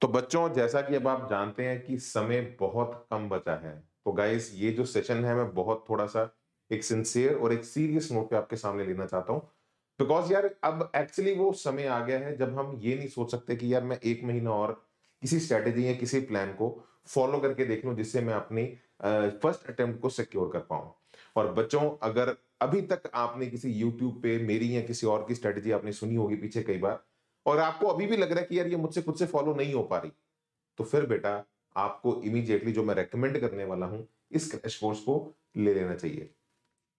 तो बच्चों जैसा कि अब आप जानते हैं कि समय बहुत कम बचा है तो गाइस ये जो सेशन है मैं बहुत थोड़ा सा एक सिंसियर और एक सीरियस नोट पे आपके सामने लेना चाहता हूँ बिकॉज यार अब एक्चुअली वो समय आ गया है जब हम ये नहीं सोच सकते कि यार मैं एक महीना और किसी स्ट्रेटेजी या किसी प्लान को फॉलो करके देख लूँ जिससे मैं अपनी फर्स्ट uh, अटेम्प्ट को सिक्योर कर पाऊँ और बच्चों अगर अभी तक आपने किसी यूट्यूब पे मेरी या किसी और की स्ट्रेटेजी आपने सुनी होगी पीछे कई बार और आपको अभी भी लग रहा है कि यार ये मुझसे खुद से फॉलो नहीं हो पा रही तो फिर बेटा आपको इमीडिएटली जो मैं रेकमेंड करने वाला हूं इस क्रैश कोर्स को ले लेना चाहिए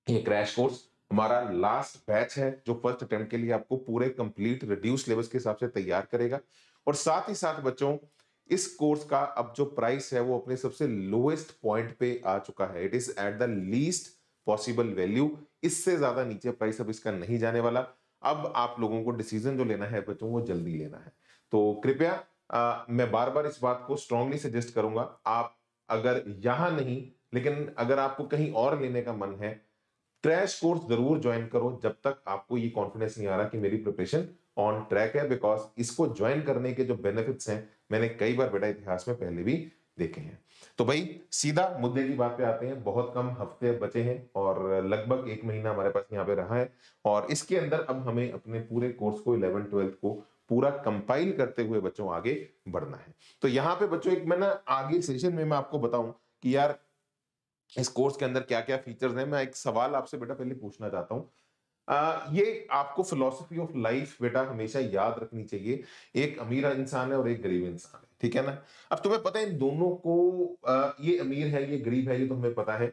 ये क्रैश कोर्स हमारा लास्ट बैच है जो फर्स्ट अटेम्प्ट के लिए आपको पूरे कंप्लीट रिड्यूस सिलेबस के हिसाब से तैयार करेगा और साथ ही साथ बच्चों इस कोर्स का अब जो प्राइस है वो अपने सबसे लोएस्ट पॉइंट पे आ चुका है it is at the least possible value इससे ज्यादा नीचे प्राइस अब इसका नहीं जाने वाला अब आप लोगों को डिसीजन जो लेना है बच्चों वो जल्दी लेना है तो कृपया मैं बार बार इस बात को स्ट्रांगली सजेस्ट करूंगा आप अगर यहां नहीं लेकिन अगर आपको कहीं और लेने का मन है क्रैश कोर्स जरूर ज्वाइन करो जब तक आपको ये कॉन्फिडेंस नहीं आ रहा कि मेरी प्रिपरेशन ऑन ट्रैक है बिकॉज इसको ज्वाइन करने के जो बेनिफिट्स हैं मैंने कई बार बेटा इतिहास में पहले भी देखे हैं तो भाई सीधा मुद्दे की बात पे आते हैं बहुत कम हफ्ते बचे हैं और लगभग एक महीना हमारे पास यहाँ पे रहा है और इसके अंदर अब हमें अपने पूरे कोर्स को इलेवन ट्वेल्थ को पूरा कंपाइल करते हुए बच्चों आगे बढ़ना है तो यहाँ पे बच्चों एक मैं ना आगे सेशन में मैं आपको बताऊं कि यार इस कोर्स के अंदर क्या क्या फीचर्स हैं मैं एक सवाल आपसे बेटा पहले पूछना चाहता हूँ ये आपको फिलोसफी ऑफ लाइफ बेटा हमेशा याद रखनी चाहिए एक अमीर इंसान है और एक गरीब इंसान है ठीक है ना अब तुम्हें पता है इन दोनों को आ, ये अमीर है ये गरीब है ये तो हमें पता है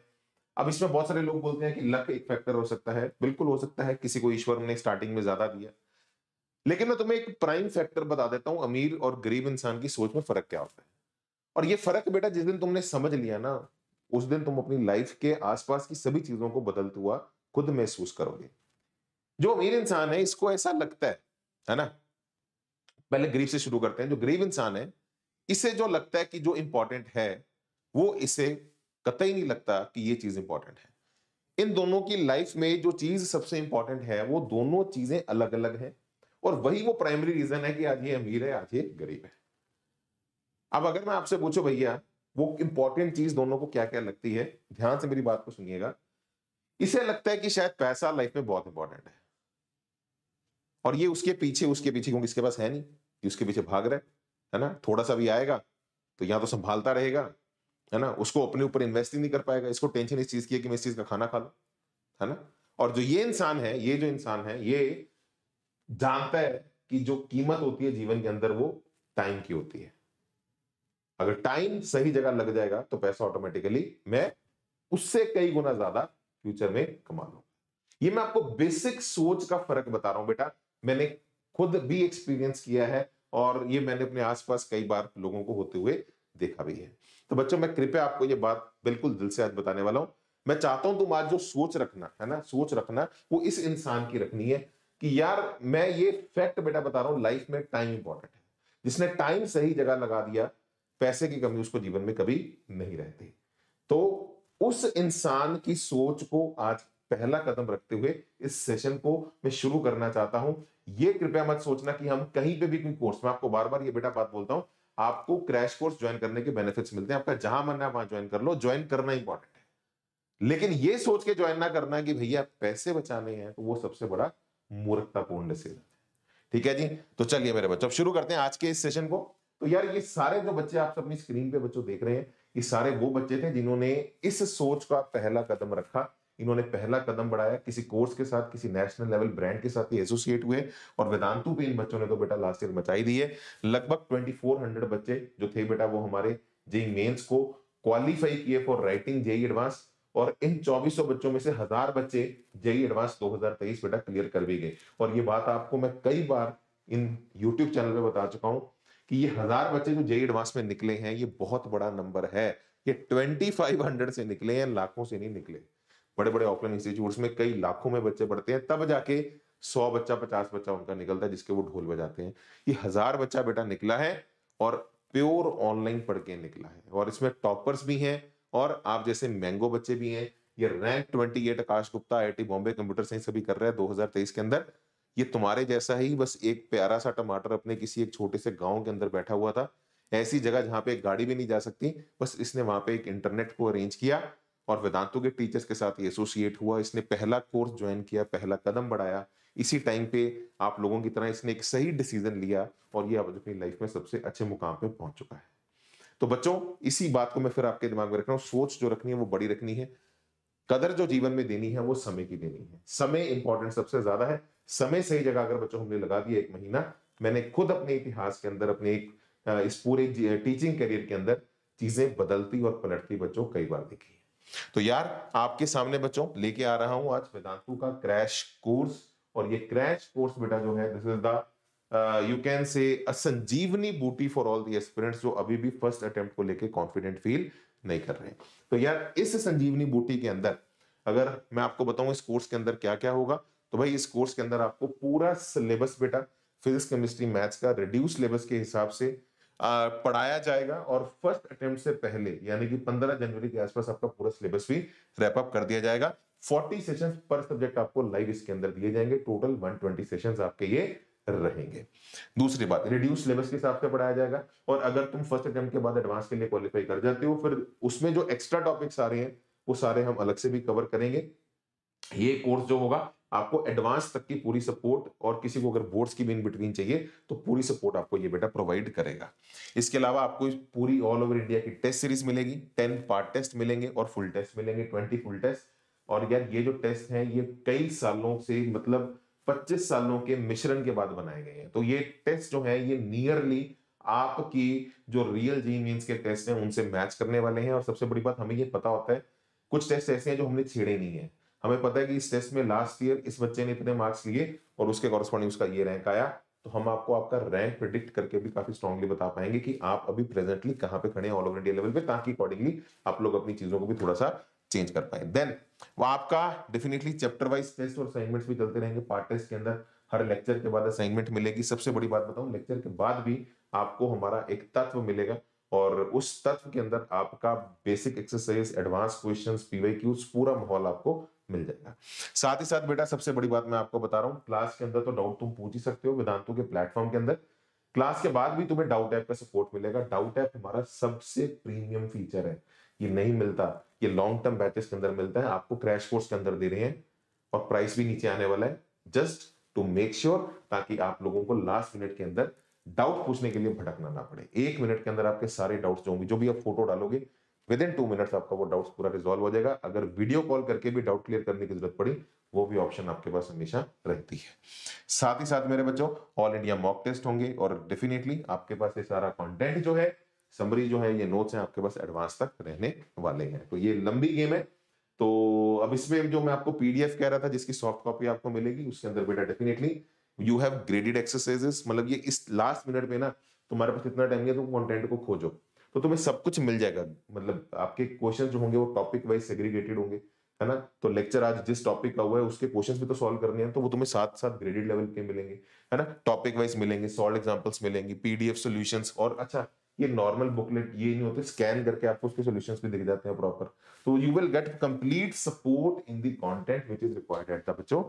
अब इसमें बहुत सारे लोग बोलते हैं कि लक एक फैक्टर हो सकता है बिल्कुल हो सकता है किसी को ईश्वर ने स्टार्टिंग में ज्यादा दिया लेकिन मैं तुम्हें एक प्राइम फैक्टर बता देता हूं अमीर और गरीब इंसान की सोच में फर्क क्या होता है और ये फर्क बेटा जिस दिन तुमने समझ लिया ना उस दिन तुम अपनी लाइफ के आसपास की सभी चीजों को बदलते हुआ खुद महसूस करोगे जो अमीर इंसान है इसको ऐसा लगता है है ना पहले गरीब से शुरू करते हैं जो गरीब इंसान है इसे जो लगता है कि जो इंपॉर्टेंट है वो इसे कतई नहीं लगता कि ये चीज इंपॉर्टेंट है इन दोनों की लाइफ में जो चीज सबसे इंपॉर्टेंट है वो दोनों चीजें अलग अलग है और वही वो प्राइमरी रीजन है कि आज ये अमीर है आज ये गरीब है अब अगर मैं आपसे पूछू भैया वो इंपॉर्टेंट चीज दोनों को क्या क्या लगती है ध्यान से मेरी बात को सुनिएगा इसे लगता है कि शायद पैसा लाइफ में बहुत इंपॉर्टेंट है और ये उसके पीछे उसके पीछे क्योंकि इसके पास है नहीं कि उसके पीछे भाग रहा है है ना थोड़ा सा भी आएगा तो यहाँ तो संभालता रहेगा है ना उसको अपने ऊपर इन्वेस्ट ही नहीं कर पाएगा इसको टेंशन इस चीज की है कि मैं इस चीज का खाना खा लू है ना और जो ये इंसान है ये जो इंसान है ये जानता है कि जो कीमत होती है जीवन के अंदर वो टाइम की होती है अगर टाइम सही जगह लग जाएगा तो पैसा ऑटोमेटिकली मैं उससे कई गुना ज्यादा फ्यूचर में कमा लूंगा ये मैं आपको बेसिक सोच का फर्क बता रहा हूं बेटा मैंने खुद भी एक्सपीरियंस किया है और ये मैंने अपने आसपास कई बार लोगों को होते हुए देखा भी है तो बच्चों मैं कृपया आपको ये बात बिल्कुल दिल से आज बताने वाला हूं मैं चाहता हूं तुम आज जो सोच रखना है ना सोच रखना वो इस इंसान की रखनी है कि यार मैं ये फैक्ट बेटा बता रहा हूं लाइफ में टाइम इंपॉर्टेंट है जिसने टाइम सही जगह लगा दिया पैसे की कमी उसको जीवन में कभी नहीं रहती तो उस इंसान की सोच को आज पहला कदम रखते हुए इस सेशन को मैं शुरू करना चाहता हूं ये कृपया मत सोचना कि हम कहीं पे भी कोई कोर्स में आपको बार बार ये बेटा बात बोलता हूं आपको क्रैश कोर्स ज्वाइन करने के बेनिफिट्स मिलते हैं आपका जहां मन है वहां ज्वाइन कर लो ज्वाइन करना इंपॉर्टेंट है लेकिन ये सोच के ज्वाइन ना करना कि भैया पैसे बचाने हैं तो वो सबसे बड़ा मूर्खतापूर्ण डिसीजन ठीक है जी तो चलिए मेरे बच्चों शुरू करते हैं आज के इस सेशन को तो यार ये सारे जो बच्चे आप अपनी स्क्रीन पे बच्चों देख रहे हैं ये सारे वो बच्चे थे जिन्होंने इस सोच का पहला कदम रखा इन्होंने पहला कदम बढ़ाया किसी कोर्स के साथ किसी नेशनल लेवल ब्रांड के साथ ही एसोसिएट हुए और वेदांतु भी इन बच्चों ने तो बेटा लास्ट ईयर मचाई दी है लगभग 2400 बच्चे जो थे बेटा वो हमारे जेई मेन्स को क्वालिफाई किए फॉर राइटिंग जेई एडवांस और इन 2400 बच्चों में से हजार बच्चे जेई एडवांस दो बेटा क्लियर कर भी गए और ये बात आपको मैं कई बार इन यूट्यूब चैनल पर बता चुका हूँ कि ये हजार बच्चे जो जेई एडवांस में निकले हैं ये बहुत बड़ा नंबर है ये ट्वेंटी से निकले हैं लाखों से नहीं निकले बड़े बड़े ऑफलाइन इंस्टीट्यूट में कई लाखों में बच्चे पढ़ते हैं तब जाके सौ बच्चा पचास बच्चा उनका निकलता है जिसके वो ढोल बजाते हैं ये हजार बच्चा बेटा निकला है और प्योर ऑनलाइन पढ़ के निकला है और इसमें टॉपर्स भी हैं और आप जैसे मैंगो बच्चे भी हैं ये rank twenty eight Aakash Gupta I Bombay computer science अभी कर रहा है 2023 के अंदर ये तुम्हारे जैसा ही बस एक प्यारा सा टमाटर अपने किसी एक छोटे से गांव के अंदर बैठा हुआ था ऐसी जगह जहां पे एक गाड़ी भी नहीं जा सकती बस इसने वहां पे एक इंटरनेट को अरेंज किया और वेदांतों के टीचर्स के साथ ये एसोसिएट हुआ इसने पहला कोर्स ज्वाइन किया पहला कदम बढ़ाया इसी टाइम पे आप लोगों की तरह इसने एक सही डिसीजन लिया और ये अब अपनी लाइफ में सबसे अच्छे मुकाम पे पहुंच चुका है तो बच्चों इसी बात को मैं फिर आपके दिमाग में रख रहा हूँ सोच जो रखनी है वो बड़ी रखनी है कदर जो जीवन में देनी है वो समय की देनी है समय इंपॉर्टेंट सबसे ज्यादा है समय सही जगह अगर बच्चों हमने लगा दिया एक महीना मैंने खुद अपने इतिहास के अंदर अपने एक इस पूरे टीचिंग करियर के अंदर चीजें बदलती और पलटती बच्चों कई बार देखी तो यार आपके सामने बच्चों लेके आ रहा हूं आज वेदांतु का क्रैश कोर्स और ये क्रैश कोर्स बेटा जो है this is the you can say संजीवनी बूटी फॉर ऑल दी एस्पिरेंट्स जो अभी भी फर्स्ट अटेम्प्ट को लेके कॉन्फिडेंट फील नहीं कर रहे तो यार इस संजीवनी बूटी के अंदर अगर मैं आपको बताऊं इस कोर्स के अंदर क्या क्या होगा तो भाई इस कोर्स के अंदर आपको पूरा सिलेबस बेटा फिजिक्स केमिस्ट्री मैथ्स का रिड्यूस सिलेबस के हिसाब से पढ़ाया जाएगा और फर्स्ट अटेम्प्ट से पहले यानी कि 15 जनवरी के आसपास आपका पूरा सिलेबस भी रैपअप कर दिया जाएगा 40 सेशंस पर सब्जेक्ट आपको लाइव इसके अंदर दिए जाएंगे टोटल 120 सेशंस आपके ये रहेंगे दूसरी बात रिड्यूस सिलेबस के हिसाब से पढ़ाया जाएगा और अगर तुम फर्स्ट अटेम्प्ट के बाद एडवांस के लिए क्वालिफाई कर जाते हो फिर उसमें जो एक्स्ट्रा टॉपिक्स आ रहे हैं वो सारे हम अलग से भी कवर करेंगे ये कोर्स जो होगा आपको एडवांस तक की पूरी सपोर्ट और किसी को अगर बोर्ड्स की भी इन बिटवीन चाहिए तो पूरी सपोर्ट आपको ये बेटा प्रोवाइड करेगा इसके अलावा आपको इस पूरी ऑल ओवर इंडिया की टेस्ट सीरीज मिलेगी टेन पार्ट टेस्ट मिलेंगे और फुल टेस्ट मिलेंगे ट्वेंटी फुल टेस्ट और यार ये जो टेस्ट है ये कई सालों से मतलब पच्चीस सालों के मिश्रण के बाद बनाए गए हैं तो ये टेस्ट जो है ये नियरली आपकी जो रियल जी मीन के टेस्ट है उनसे मैच करने वाले हैं और सबसे बड़ी बात हमें ये पता होता है कुछ टेस्ट ऐसे हैं जो हमने छेड़े नहीं है हमें पता है कि इस टेस्ट में लास्ट ईयर इस बच्चे ने इतने मार्क्स लिए और उसके कॉरस्पॉन्डिंग उसका ये रैंक आया तो हम आपको आपका रैंक प्रिडिक्ट करके भी काफी स्ट्रॉन्गली बता पाएंगे कि आप अभी प्रेजेंटली कहाँ पे खड़े हैं ऑल ओवर इंडिया लेवल पे ताकि अकॉर्डिंगली आप लोग अपनी चीजों को भी थोड़ा सा चेंज कर पाए देन वो आपका डेफिनेटली चैप्टर वाइज टेस्ट और असाइनमेंट्स भी चलते रहेंगे पार्ट टेस्ट के अंदर हर लेक्चर के बाद असाइनमेंट मिलेगी सबसे बड़ी बात बताऊं लेक्चर के बाद भी आपको हमारा एक तत्व मिलेगा और उस तत्व के अंदर आपका basic exercise advance questions PYQs पूरा माहौल आपको मिल जाएगा साथ ही साथ बेटा सबसे बड़ी बात मैं आपको बता रहा हूँ क्लास के अंदर तो डाउट तुम पूछ ही सकते हो वेदांतों के प्लेटफॉर्म के अंदर क्लास के बाद भी तुम्हें डाउट ऐप का सपोर्ट मिलेगा डाउट ऐप हमारा सबसे प्रीमियम फीचर है ये नहीं मिलता ये लॉन्ग टर्म बैचेस के अंदर मिलता है आपको क्रैश कोर्स के अंदर दे रहे हैं और प्राइस भी नीचे आने वाला है जस्ट टू मेक श्योर ताकि आप लोगों को लास्ट मिनट के अंदर डाउट पूछने के लिए भटकना ना पड़े एक मिनट के अंदर आपके सारे डाउट्स जो होंगे जो भी आप फोटो डालोगे विद इन टू मिनट्स आपका वो डाउट्स पूरा रिजॉल्व हो जाएगा अगर वीडियो कॉल करके भी डाउट क्लियर करने की जरूरत पड़ी वो भी ऑप्शन आपके पास हमेशा रहती है साथ ही साथ मेरे बच्चों ऑल इंडिया मॉक टेस्ट होंगे और डेफिनेटली आपके पास ये सारा कॉन्टेंट जो है समरी जो है ये नोट्स हैं आपके पास एडवांस तक रहने वाले हैं तो ये लंबी गेम है तो अब इसमें जो मैं आपको पीडीएफ कह रहा था जिसकी सॉफ्ट कॉपी आपको मिलेगी उसके अंदर बेटा definitely you have graded exercises मतलब ये इस लास्ट मिनट पे ना तुम्हारे पास इतना टाइम है तुम कंटेंट को खोजो तो तुम्हें सब कुछ मिल जाएगा मतलब आपके क्वेश्चन जो होंगे वो टॉपिक वाइज सेग्रीगेटेड होंगे है ना तो लेक्चर आज जिस टॉपिक का हुआ है उसके क्वेश्चन भी तो सॉल्व करने हैं तो वो तुम्हें साथ साथ ग्रेडेड लेवल के मिलेंगे है ना टॉपिक वाइज मिलेंगे सॉल्व एग्जाम्पल्स मिलेंगे पीडीएफ सोल्यूशन और अच्छा ये नॉर्मल बुकलेट ये नहीं होते स्कैन करके आपको उसके सोल्यूशन भी दिख जाते हैं प्रॉपर तो you will get complete support in the content which is required at the बच्चों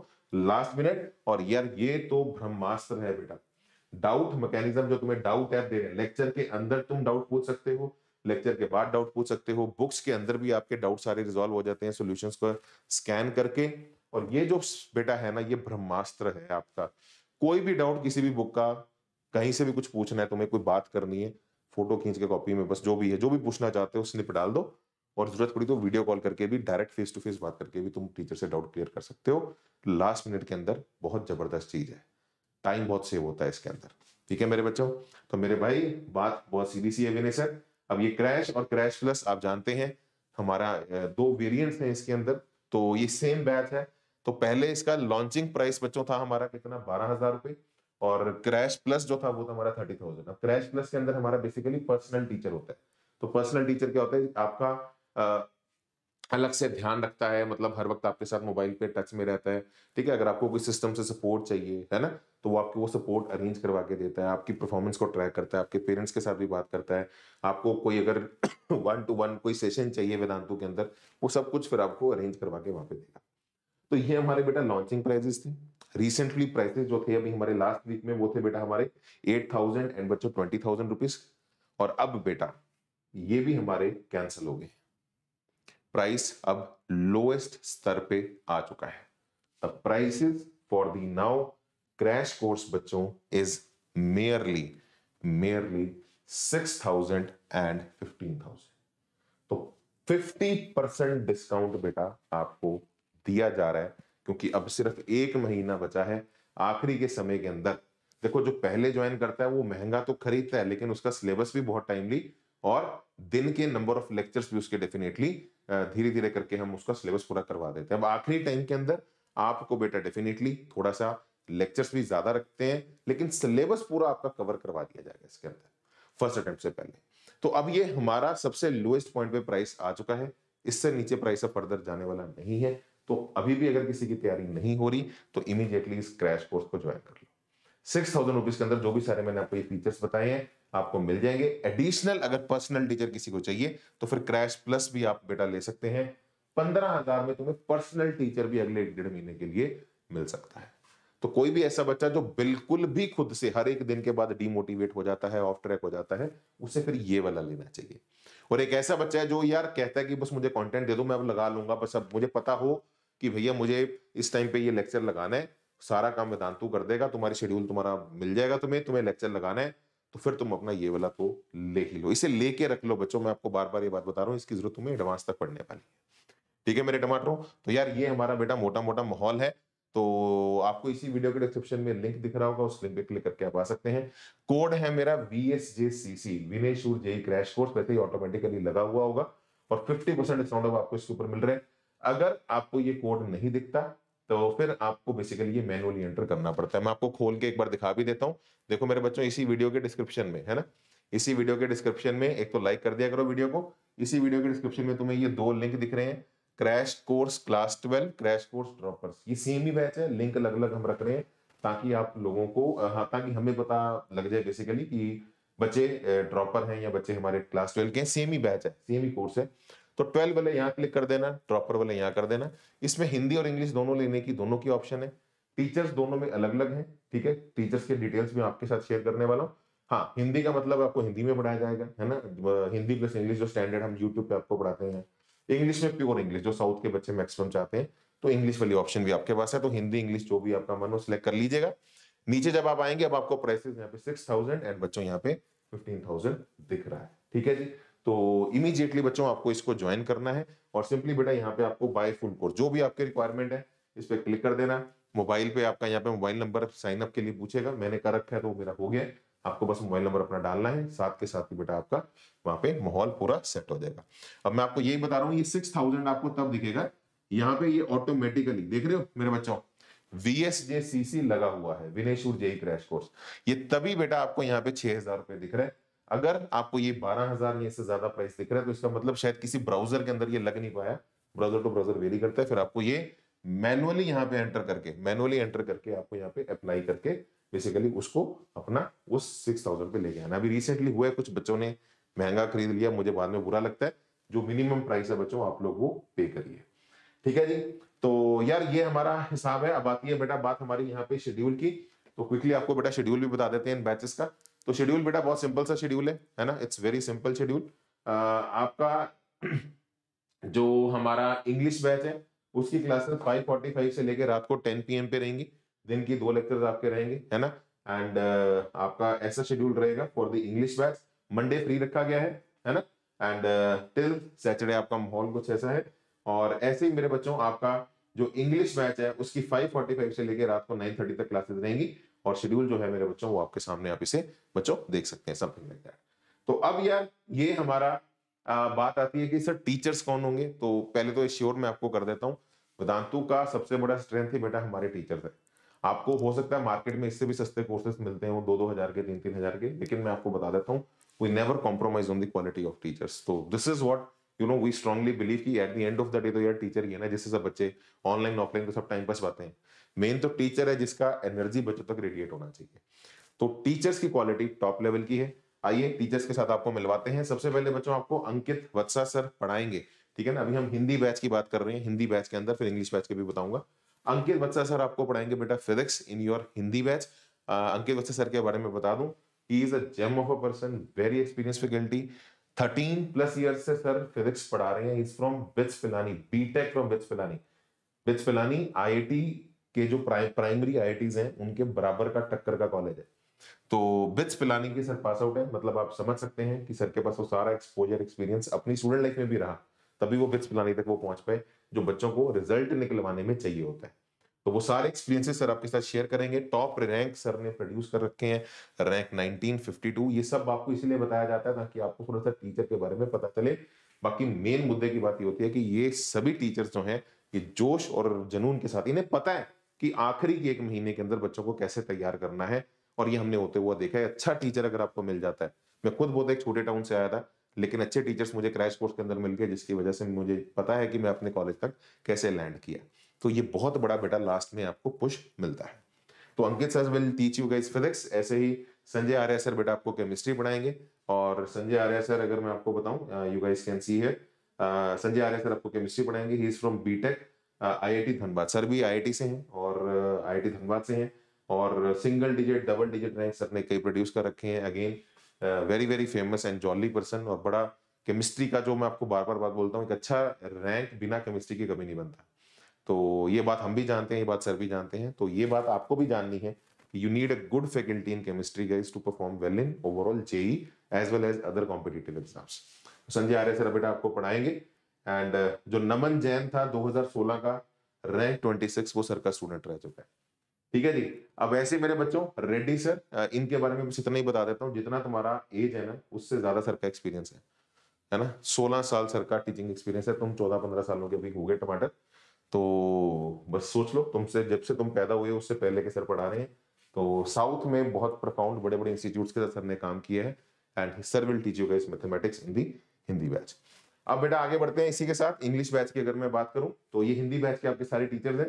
लास्ट मिनट और यार ये तो ब्रह्मास्त्र है बेटा डाउट मैकेनिज्म जो तुम्हें डाउट ऐप दे रहे हैं लेक्चर के अंदर तुम डाउट पूछ सकते हो लेक्चर के बाद डाउट पूछ सकते हो बुक्स के अंदर भी आपके डाउट सारे रिजोल्व हो जाते हैं सोल्यूशन को स्कैन करके और ये जो बेटा है ना ये ब्रह्मास्त्र है आपका कोई भी डाउट किसी भी बुक का कहीं से भी कुछ पूछना है तुम्हें कोई बात करनी है फोटो खींच के कॉपी में बस जो भी है जो भी पूछना चाहते हो स्निप डाल दो और जरूरत पड़ी तो वीडियो कॉल करके भी डायरेक्ट फेस टू फेस बात करके भी तुम टीचर से डाउट क्लियर कर सकते हो लास्ट मिनट के अंदर बहुत जबरदस्त चीज है टाइम बहुत सेव होता है इसके अंदर ठीक है मेरे बच्चों तो मेरे भाई बात बहुत सीधी सी है विनय सर अब ये क्रैश और क्रैश प्लस आप जानते हैं हमारा दो वेरियंट है इसके अंदर तो ये सेम बैच है तो पहले इसका लॉन्चिंग प्राइस बच्चों था हमारा कितना बारह हजार रुपए और क्रैश प्लस जो था वो था हमारा थर्टी थाउजेंड अब क्रैश प्लस के अंदर हमारा बेसिकली पर्सनल टीचर होता है तो पर्सनल टीचर क्या होता है आपका अलग से ध्यान रखता है मतलब हर वक्त आपके साथ मोबाइल पे टच में रहता है ठीक है अगर आपको कोई सिस्टम से सपोर्ट चाहिए है ना तो वो आपको वो सपोर्ट अरेंज करवा के देता है आपकी परफॉर्मेंस को ट्रैक करता है आपके पेरेंट्स के साथ भी बात करता है आपको कोई अगर वन टू वन कोई सेशन चाहिए वेदांतों के अंदर वो सब कुछ फिर आपको अरेंज करवा के वहाँ पे देगा तो ये हमारे बेटा लॉन्चिंग प्राइजेस थे रिसेंटली प्राइसेस जो थे अभी हमारे लास्ट वीक में वो थे बेटा हमारे एट थाउजेंड एंड बच्चों ट्वेंटी थाउजेंड रुपीज और अब बेटा ये भी हमारे कैंसिल हो गए प्राइस अब लोएस्ट स्तर पे आ चुका है the prices for the now crash course बच्चों is merely merely six thousand and fifteen thousand तो फिफ्टी परसेंट डिस्काउंट बेटा आपको दिया जा रहा है क्योंकि अब सिर्फ एक महीना बचा है आखिरी के समय के अंदर देखो जो पहले ज्वाइन करता है वो महंगा तो खरीदता है लेकिन उसका सिलेबस भी बहुत टाइमली और दिन के नंबर ऑफ लेक्चर्स भी उसके डेफिनेटली धीरे धीरे करके हम उसका सिलेबस पूरा करवा देते हैं अब आखिरी टाइम के अंदर आपको बेटा डेफिनेटली थोड़ा सा लेक्चर्स भी ज्यादा रखते हैं लेकिन सिलेबस पूरा आपका कवर करवा दिया जाएगा इसके अंदर फर्स्ट अटेम्प्ट से पहले तो अब ये हमारा सबसे लोएस्ट पॉइंट पे प्राइस आ चुका है इससे नीचे प्राइस अब फर्दर जाने वाला नहीं है तो अभी भी अगर किसी की तैयारी नहीं हो रही तो इमीडिएटली इस क्रैश कोर्स को ज्वाइन कर लो सिक्स थाउजेंड रुपीज के अंदर जो भी सारे मैंने आपको ये फीचर्स बताए हैं आपको मिल जाएंगे एडिशनल अगर पर्सनल टीचर किसी को चाहिए तो फिर क्रैश प्लस भी आप बेटा ले सकते हैं पंद्रह हजार में तुम्हें पर्सनल टीचर भी अगले एक डेढ़ महीने के लिए मिल सकता है तो कोई भी ऐसा बच्चा जो बिल्कुल भी खुद से हर एक दिन के बाद डीमोटिवेट हो जाता है ऑफ ट्रैक हो जाता है उसे फिर ये वाला लेना चाहिए और एक ऐसा बच्चा है जो यार कहता है कि बस मुझे कंटेंट दे दो मैं अब लगा लूंगा बस अब मुझे पता हो कि भैया मुझे इस टाइम पे ये लेक्चर लगाना है सारा काम वेदांतु कर देगा तुम्हारी शेड्यूल तुम्हारा मिल जाएगा तुम्हें तुम्हें लेक्चर लगाना है तो फिर तुम अपना ये वाला को तो ले ही लो इसे लेके रख लो बच्चों मैं आपको बार बार ये बात बता रहा हूँ इसकी जरूरत तुम्हें एडवांस तक पढ़ने वाली है ठीक है मेरे टमाटरों तो यार ये हमारा बेटा मोटा मोटा माहौल है तो आपको इसी वीडियो के डिस्क्रिप्शन में लिंक दिख रहा होगा उस लिंक पे क्लिक करके आप आ सकते हैं कोड है मेरा वी एस जे सी सी विनय शूर जेई क्रैश कोर्स वैसे ही ऑटोमेटिकली लगा हुआ होगा और 50 परसेंट डिस्काउंट आपको इसके ऊपर मिल रहा है अगर आपको ये कोड नहीं दिखता तो फिर आपको बेसिकली ये मैनुअली एंटर करना पड़ता है मैं आपको खोल के एक बार दिखा भी देता हूँ देखो मेरे बच्चों इसी वीडियो के डिस्क्रिप्शन में है ना इसी वीडियो के डिस्क्रिप्शन में एक तो लाइक कर दिया करो वीडियो को इसी वीडियो के डिस्क्रिप्शन में तुम्हें ये दो लिंक दिख रहे हैं crash course class twelve crash course dropper ये सेम ही बैच है लिंक अलग अलग हम रख रहे हैं ताकि आप लोगों को हाँ ताकि हमें पता लग जाए बेसिकली कि बच्चे ड्रॉपर हैं या बच्चे हमारे क्लास ट्वेल्व के सेम ही बैच है सेम ही कोर्स है तो ट्वेल्व वाले यहाँ क्लिक कर देना ड्रॉपर वाले यहाँ कर देना इसमें हिंदी और इंग्लिश दोनों लेने की दोनों की ऑप्शन है टीचर्स दोनों में अलग अलग हैं ठीक है टीचर्स के डिटेल्स भी आपके साथ शेयर करने वाला हूँ हाँ हिंदी का मतलब आपको हिंदी में पढ़ाया जाएगा है ना हिंदी प्लस इंग्लिश जो स्टैंडर्ड हम यूट्यूब पे आपको पढ़ाते हैं इंग्लिश में प्योर इंग्लिश जो साउथ के बच्चे मैक्सिमम चाहते हैं तो इंग्लिश वाली ऑप्शन भी आपके पास है तो हिंदी इंग्लिश जो भी आपका मन हो सिलेक्ट कर लीजिएगा नीचे जब आप आएंगे अब आपको प्राइसेज यहाँ पे सिक्स थाउजेंड एंड बच्चों यहाँ पे फिफ्टीन थाउजेंड दिख रहा है ठीक है जी तो इमीजिएटली बच्चों आपको इसको ज्वाइन करना है और सिंपली बेटा यहाँ पे आपको बाय फुल कोर्स जो भी आपके रिक्वायरमेंट है इस पर क्लिक कर देना मोबाइल पे आपका यहाँ पे मोबाइल नंबर साइन अप के लिए पूछेगा मैंने कर रखा है तो मेरा हो गया आपको बस मोबाइल नंबर अपना डालना है साथ के साथ ही बेटा आपका वहां पे माहौल पूरा सेट हो जाएगा अब मैं आपको यही बता रहा हूँ ये सिक्स थाउजेंड आपको तब दिखेगा यहाँ पे ये ऑटोमेटिकली देख रहे हो मेरे बच्चों वीएसजेसीसी लगा हुआ है विनेशुर जेई क्रैश कोर्स ये तभी बेटा आपको यहाँ पे छह हजार रुपए दिख रहा है अगर आपको ये बारह हजार या इससे ज्यादा प्राइस दिख रहा है तो इसका मतलब शायद किसी ब्राउजर के अंदर ये लग नहीं पाया ब्राउजर टू ब्राउजर वेरी करता है फिर आपको ये मैनुअली यहाँ पे एंटर करके मैनुअली एंटर करके आपको यहाँ पे अप्लाई करके बेसिकली उसको अपना उस सिक्स थाउजेंड पे ले गया अभी रिसेंटली हुआ है कुछ बच्चों ने महंगा खरीद लिया मुझे बाद में बुरा लगता है जो मिनिमम प्राइस है बच्चों आप लोग वो पे करिए ठीक है जी तो यार ये हमारा हिसाब है अब आती है बेटा बात हमारी यहाँ पे शेड्यूल की तो क्विकली आपको बेटा शेड्यूल भी बता देते हैं इन बैचेस का तो शेड्यूल बेटा बहुत सिंपल सा शेड्यूल है है ना इट्स वेरी सिंपल शेड्यूल आपका जो हमारा इंग्लिश बैच है उसकी क्लासेस 5:45 से लेकर रात को 10 पीएम पे रहेंगी दिन की दो लेक्चर्स आपके रहेंगे है ना एंड uh, आपका ऐसा शेड्यूल रहेगा for the English batch Monday free रखा गया है है ना एंड टिल सैटरडे आपका माहौल कुछ ऐसा है और ऐसे ही मेरे बच्चों आपका जो इंग्लिश बैच है उसकी 5:45 से लेकर रात को 9:30 तक क्लासेस रहेंगी और शेड्यूल जो है मेरे बच्चों वो आपके सामने आप इसे बच्चों देख सकते हैं समथिंग लाइक दैट तो अब यार ये हमारा आ, बात आती है कि सर टीचर्स कौन होंगे तो पहले तो श्योर मैं आपको कर देता हूँ वेदांतु का सबसे बड़ा स्ट्रेंथ ही बेटा हमारे टीचर्स है आपको हो सकता है मार्केट में इससे भी सस्ते कोर्सेस मिलते हैं दो दो हजार के तीन तीन हजार के लेकिन मैं आपको बता देता हूँ we never compromise on the quality of teachers तो this is what you know we strongly believe की at the end of the day तो यार टीचर ही है ना जिससे सब बच्चे ऑनलाइन ऑफलाइन तो सब टाइम पास पाते हैं मेन तो टीचर है जिसका एनर्जी बच्चों तक रेडिएट होना चाहिए तो टीचर्स की क्वालिटी टॉप लेवल की है आइए टीचर्स के साथ आपको मिलवाते हैं सबसे पहले बच्चों आपको अंकित वत्सा सर पढ़ाएंगे ठीक है ना अभी हम हिंदी बैच की बात कर रहे हैं हिंदी बैच के अंदर फिर इंग्लिश बैच के भी बताऊंगा अंकित वत्सा सर आपको पढ़ाएंगे बेटा physics in your Hindi batch Ankit Vatsa sir के बारे में बता दू he is a gem of a person very experience faculty thirteen plus year से सर फिजिक्स पढ़ा रहे हैं is from BITS Pilani BTech from BITS Pilani BITS Pilani IIT के जो प्राइमरी आई हैं उनके बराबर का टक्कर का कॉलेज है तो बिट्स पिलानी के सर पास आउट है मतलब आप समझ सकते हैं कि सर के पास वो सारा एक्सपोजर एक्सपीरियंस अपनी स्टूडेंट लाइफ में भी रहा तभी वो बिट्स पिलानी तक वो पहुंच पाए जो बच्चों को रिजल्ट निकलवाने में चाहिए होता है तो वो सारे एक्सपीरियंसेस सर आपके साथ शेयर करेंगे टॉप रैंक सर ने प्रोड्यूस कर रखे हैं रैंक 1952 ये सब आपको इसीलिए बताया जाता है ताकि आपको थोड़ा सा टीचर के बारे में पता चले बाकी मेन मुद्दे की बात ये होती है कि ये सभी टीचर्स जो हैं ये जोश और जनून के साथ इन्हें पता है कि आखिरी के एक महीने के अंदर बच्चों को कैसे तैयार करना है और ये हमने होते हुआ देखा है अच्छा टीचर अगर आपको मिल जाता है मैं खुद बहुत एक छोटे टाउन से आया था लेकिन अच्छे टीचर्स मुझे क्रैश कोर्स के अंदर मिल गए जिसकी वजह से मुझे पता है कि मैं अपने कॉलेज तक कैसे लैंड किया तो ये बहुत बड़ा बेटा लास्ट में आपको पुश मिलता है तो Ankit sir will teach you guys physics ऐसे ही संजय आर्य सर बेटा आपको केमिस्ट्री पढ़ाएंगे और संजय आर्य सर अगर मैं आपको बताऊं यू गाइज कैन सी है संजय आर्य सर आपको केमिस्ट्री पढ़ाएंगे he is from BTech IIT Dhanbad sir भी आईआईटी से हैं और आईआईटी धनबाद से हैं और single digit double digit rank sir ने कई प्रोड्यूस कर रखे हैं again very very famous and jolly person और बड़ा केमिस्ट्री का जो मैं आपको बार बार बात बोलता हूँ एक अच्छा रैंक बिना केमिस्ट्री के कभी नहीं बनता तो ये बात हम भी जानते हैं ये बात सर भी जानते हैं तो ये बात आपको भी जाननी है you need a good faculty in chemistry guys to perform well in overall JEE as well as other competitive exams Sanjay Arya sir बेटा तो आपको पढ़ाएंगे एंड uh, जो नमन जैन था 2016 का रैंक 26 वो सर का स्टूडेंट रह चुका है ठीक है जी अब ऐसे मेरे बच्चों रेड्डी सर uh, इनके बारे में बस इतना ही बता देता हूँ जितना तुम्हारा एज है ना उससे ज्यादा सर का एक्सपीरियंस है है ना सोलह साल सर का टीचिंग एक्सपीरियंस है तुम चौदह पंद्रह सालों के भी हो गए टमाटर तो बस सोच लो तुमसे जब से तुम पैदा हुए उससे पहले के सर पढ़ा रहे हैं तो साउथ में बहुत प्रकाउंड बड़े बड़े इंस्टीट्यूट्स के साथ सर ने काम किया है and sir will teach you guys mathematics in the Hindi batch अब बेटा आगे बढ़ते हैं इसी के साथ इंग्लिश बैच की अगर मैं बात करूं तो ये हिंदी बैच के आपके सारे टीचर हैं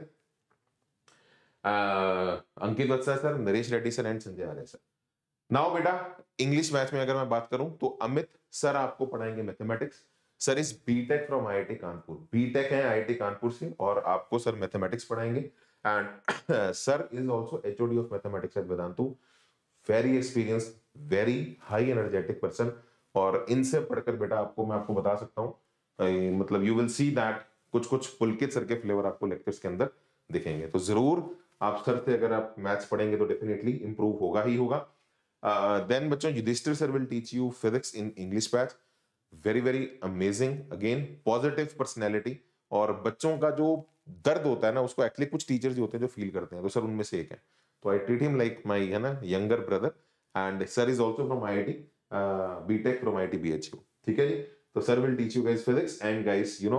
Ankit Vatsa sir Naresh Reddy sir and Sanjay Arya sir now बेटा इंग्लिश मैच में अगर मैं बात करूं तो अमित सर आपको पढ़ाएंगे mathematics sir is BTech from IIT Kanpur BTech है आईआईटी कानपुर से और आपको सर मैथमेटिक्स पढ़ाएंगे and sir is also HOD of mathematics at Vedantu very experience very high energetic person और इनसे पढ़कर बेटा आपको मैं आपको बता सकता हूँ मतलब यू विल सी दैट कुछ कुछ के सर के फ्लेवर आपको लेक्चर्स के अंदर दिखेंगे तो जरूर आप सर से अगर आप मैथ्स पढ़ेंगे तो डेफिनेटली इम्प्रूव होगा ही होगा देन uh, बच्चों Yudhishthir sir will teach you physics in English batch very very amazing again positive personality और बच्चों का जो दर्द होता है ना उसको एक्चुअली कुछ टीचर्स होते हैं जो फील करते हैं तो सर उनमें से एक है तो I treat him like my है ना younger brother and sir is also from I I T B tech from I T B H U ठीक है जी तो sir will teach you guys physics and guys you know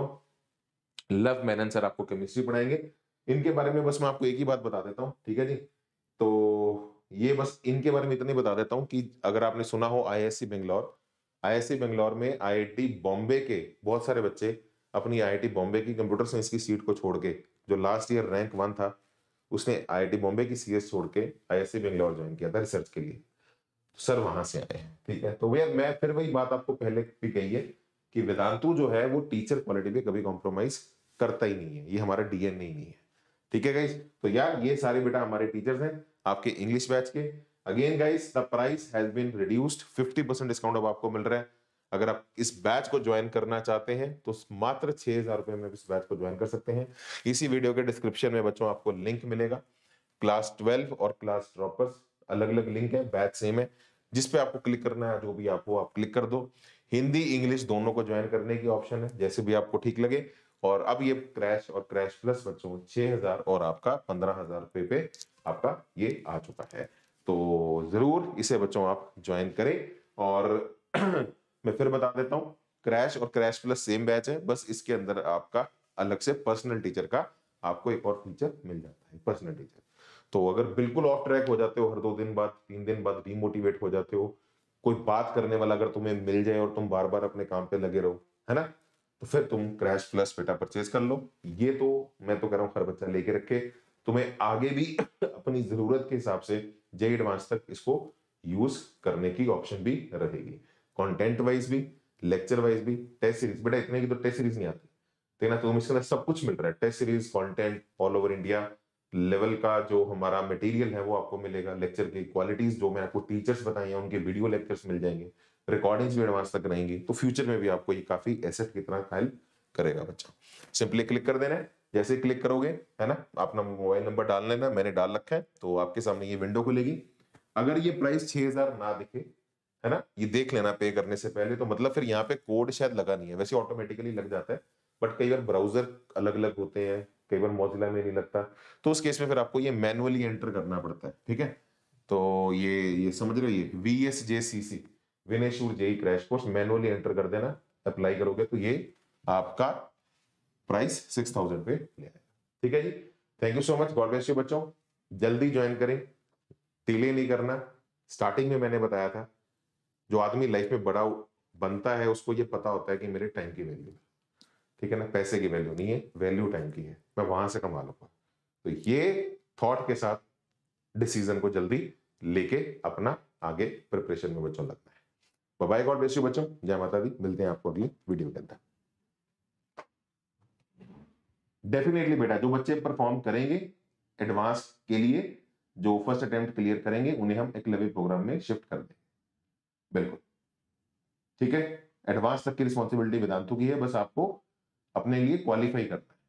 Luv Menon sir आपको chemistry पढ़ाएंगे इनके बारे में बस मैं आपको एक ही बात बता देता हूँ ठीक है जी तो ये बस इनके बारे में इतनी बता देता हूँ कि अगर आपने सुना हो आई बेंगलोर सी बेंगलोर में टी बॉम्बे के बहुत सारे बच्चे अपनी टी बॉम्बे की कंप्यूटर साइंस की सीट को छोड़ के जो लास्ट ईयर रैंक वन था उसने टी बॉम्बे की सीएस छोड़ के सी बेंगलोर ज्वाइन किया था रिसर्च के लिए तो सर वहां से आए हैं ठीक है तो भैया मैं फिर वही बात आपको पहले भी कही है कि वेदांतु जो है वो टीचर क्वालिटी पे कभी कॉम्प्रोमाइज करता ही नहीं है ये हमारा डीएनए ही नहीं है ठीक है गाइस तो यार ये सारे बेटा हमारे टीचर्स हैं आपके इंग्लिश बैच के again guys the price has been reduced 50% discount अब आपको मिल रहा है अगर आप इस बैच को ज्वाइन करना चाहते हैं तो मात्र छह हजार रुपए में इस बैच को ज्वाइन कर सकते हैं इसी वीडियो के डिस्क्रिप्शन में बच्चों आपको लिंक मिलेगा क्लास ट्वेल्व और क्लास ड्रॉपर्स अलग अलग लिंक है बैच सेम है जिस पे आपको क्लिक करना है जो भी आपको आप क्लिक कर दो हिंदी इंग्लिश दोनों को ज्वाइन करने की ऑप्शन है जैसे भी आपको ठीक लगे और अब ये क्रैश और क्रैश प्लस बच्चों छह हजार और आपका पंद्रह हजार रुपए पे आपका ये आ चुका है तो जरूर इसे बच्चों आप ज्वाइन करें और मैं फिर बता देता हूँ क्रैश और क्रैश प्लस सेम बैच है बस इसके अंदर आपका अलग से पर्सनल टीचर का आपको एक और फीचर मिल जाता है पर्सनल टीचर तो अगर बिल्कुल ऑफ ट्रैक हो जाते हो हर दो दिन बाद तीन दिन बाद डीमोटिवेट हो जाते हो कोई बात करने वाला अगर तुम्हें मिल जाए और तुम बार बार अपने काम पे लगे रहो है ना तो फिर तुम क्रैश प्लस बेटा परचेज कर लो ये तो मैं तो कह रहा हूँ हर बच्चा लेके रखे तुम्हें आगे भी अपनी जरूरत के हिसाब से जय एडवांस तक इसको यूज करने की ऑप्शन भी रहेगी कंटेंट वाइज भी लेक्चर वाइज भी टेस्ट सीरीज बेटा इतने की तो टेस्ट सीरीज नहीं आती तो तुम इसके अंदर सब कुछ मिल रहा है test series content all over India level का जो हमारा मटेरियल है वो आपको मिलेगा लेक्चर की क्वालिटीज जो मैं आपको टीचर्स बताई है उनके वीडियो लेक्चर्स मिल जाएंगे रिकॉर्डिंग्स भी एडवांस तक रहेंगी तो फ्यूचर में भी आपको ये काफी एसेट की तरह हेल्प करेगा बच्चा सिंपली क्लिक कर देना है जैसे क्लिक करोगे है ना अपना मोबाइल नंबर डाल लेना मैंने डाल रखा है तो आपके सामने ये विंडो खुलेगी अगर ये प्राइस छह हजार ना दिखे है ना ये देख लेना पे करने से पहले तो मतलब फिर यहाँ पे कोड शायद लगा नहीं है वैसे ऑटोमेटिकली लग जाता है बट कई बार ब्राउजर अलग अलग होते हैं कई बार मोजिला में नहीं लगता तो उस केस में फिर आपको ये मैनुअली एंटर करना पड़ता है ठीक है तो ये ये समझ रहे हो ये V S J C C विनेशूर JEE crash course manually enter कर देना अप्लाई करोगे तो ये आपका प्राइस सिक्स थाउजेंड पे ले आएगा ठीक है जी thank you so much God bless you बच्चों जल्दी ज्वाइन करें डिले नहीं करना स्टार्टिंग में मैंने बताया था जो आदमी लाइफ में बड़ा बनता है उसको ये पता होता है कि मेरे टाइम की वैल्यू है ठीक है ना पैसे की वैल्यू नहीं है वैल्यू टाइम की है मैं वहां से कमा लूंगा तो ये थॉट के साथ डिसीजन को जल्दी लेके अपना आगे प्रिपरेशन में बच्चों लगता है बाय गॉड बेस यू बच्चों जय माता दी मिलते हैं आपको अगली वीडियो के अंदर डेफिनेटली बेटा जो बच्चे परफॉर्म करेंगे एडवांस के लिए जो फर्स्ट अटेम्प्ट क्लियर करेंगे उन्हें हम एक लवे प्रोग्राम में शिफ्ट कर देंगे बिल्कुल ठीक है एडवांस तक की रिस्पॉन्सिबिलिटी वेदांतों की है बस आपको अपने लिए क्वालिफाई करता है